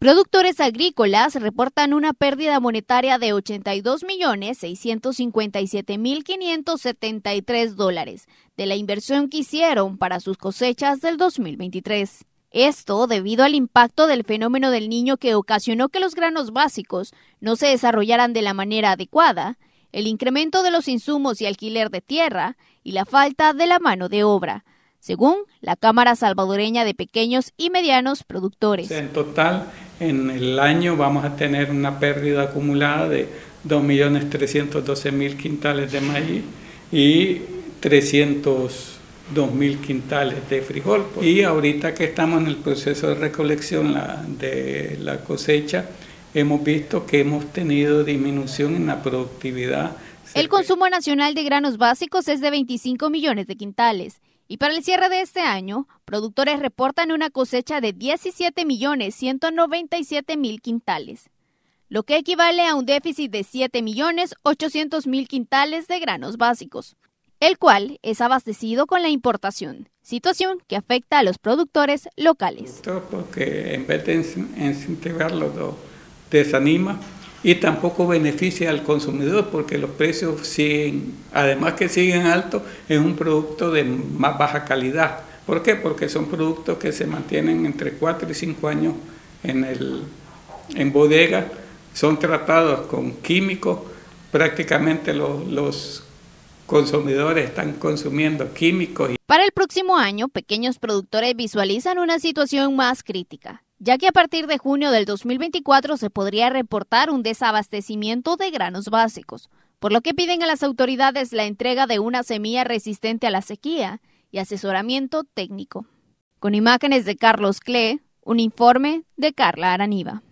Productores agrícolas reportan una pérdida monetaria de 82.657.573 dólares de la inversión que hicieron para sus cosechas del 2023. Esto debido al impacto del fenómeno del niño que ocasionó que los granos básicos no se desarrollaran de la manera adecuada, el incremento de los insumos y alquiler de tierra y la falta de la mano de obra, según la Cámara Salvadoreña de Pequeños y Medianos Productores. En total, en el año vamos a tener una pérdida acumulada de 2.312.000 quintales de maíz y 302.000 quintales de frijol. Y ahorita que estamos en el proceso de recolección de la cosecha, hemos visto que hemos tenido disminución en la productividad. El consumo nacional de granos básicos es de 25 millones de quintales y para el cierre de este año, productores reportan una cosecha de 17.197.000 quintales, lo que equivale a un déficit de 7.800.000 quintales de granos básicos, el cual es abastecido con la importación, situación que afecta a los productores locales. Porque en vez de incentivarlo, desanima y tampoco beneficia al consumidor porque los precios siguen, además que siguen altos, es un producto de más baja calidad. ¿Por qué? Porque son productos que se mantienen entre 4 y 5 años en, el, en bodega, son tratados con químicos, prácticamente los, los consumidores están consumiendo químicos. Para el próximo año, pequeños productores visualizan una situación más crítica ya que a partir de junio del 2024 se podría reportar un desabastecimiento de granos básicos, por lo que piden a las autoridades la entrega de una semilla resistente a la sequía y asesoramiento técnico. Con imágenes de Carlos Cle, un informe de Carla Araniva.